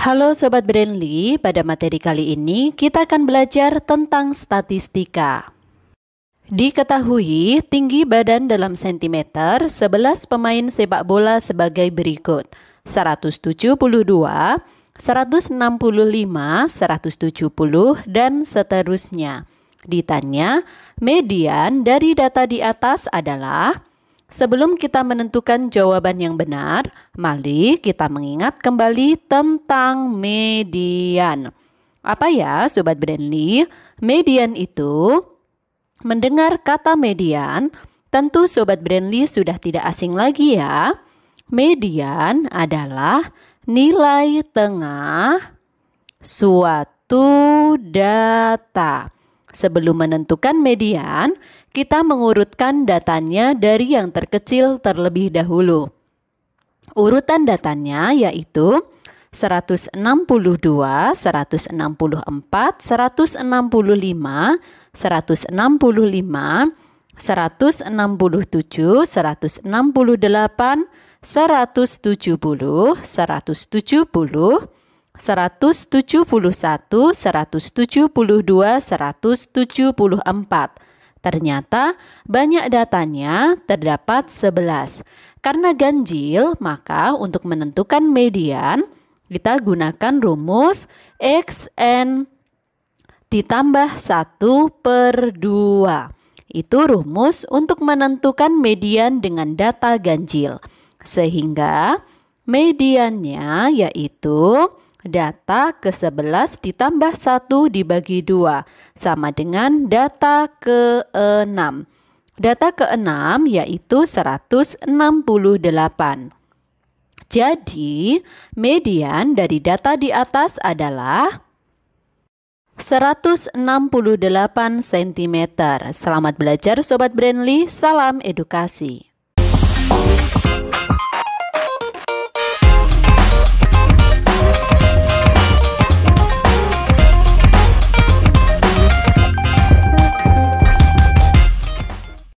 Halo Sobat Brandly, pada materi kali ini kita akan belajar tentang statistika. Diketahui tinggi badan dalam sentimeter 11 pemain sepak bola sebagai berikut 172, 165, 170, dan seterusnya. Ditanya, median dari data di atas adalah Sebelum kita menentukan jawaban yang benar, mari kita mengingat kembali tentang median. Apa ya, sobat Brandly? Median itu mendengar kata median, tentu sobat Brandly sudah tidak asing lagi ya. Median adalah nilai tengah suatu data. Sebelum menentukan median, kita mengurutkan datanya dari yang terkecil terlebih dahulu. Urutan datanya yaitu 162, 164, 165, 165, 167, 168, 170, 170, 171, 172, 174. Ternyata banyak datanya terdapat 11. Karena ganjil, maka untuk menentukan median kita gunakan rumus xn ditambah 1 per 2. Itu rumus untuk menentukan median dengan data ganjil. Sehingga mediannya yaitu data ke-11 ditambah 1 dibagi 2 sama dengan data ke-6. Data ke-6 yaitu 168. Jadi, median dari data di atas adalah 168 cm. Selamat belajar Sobat Brandly, salam edukasi.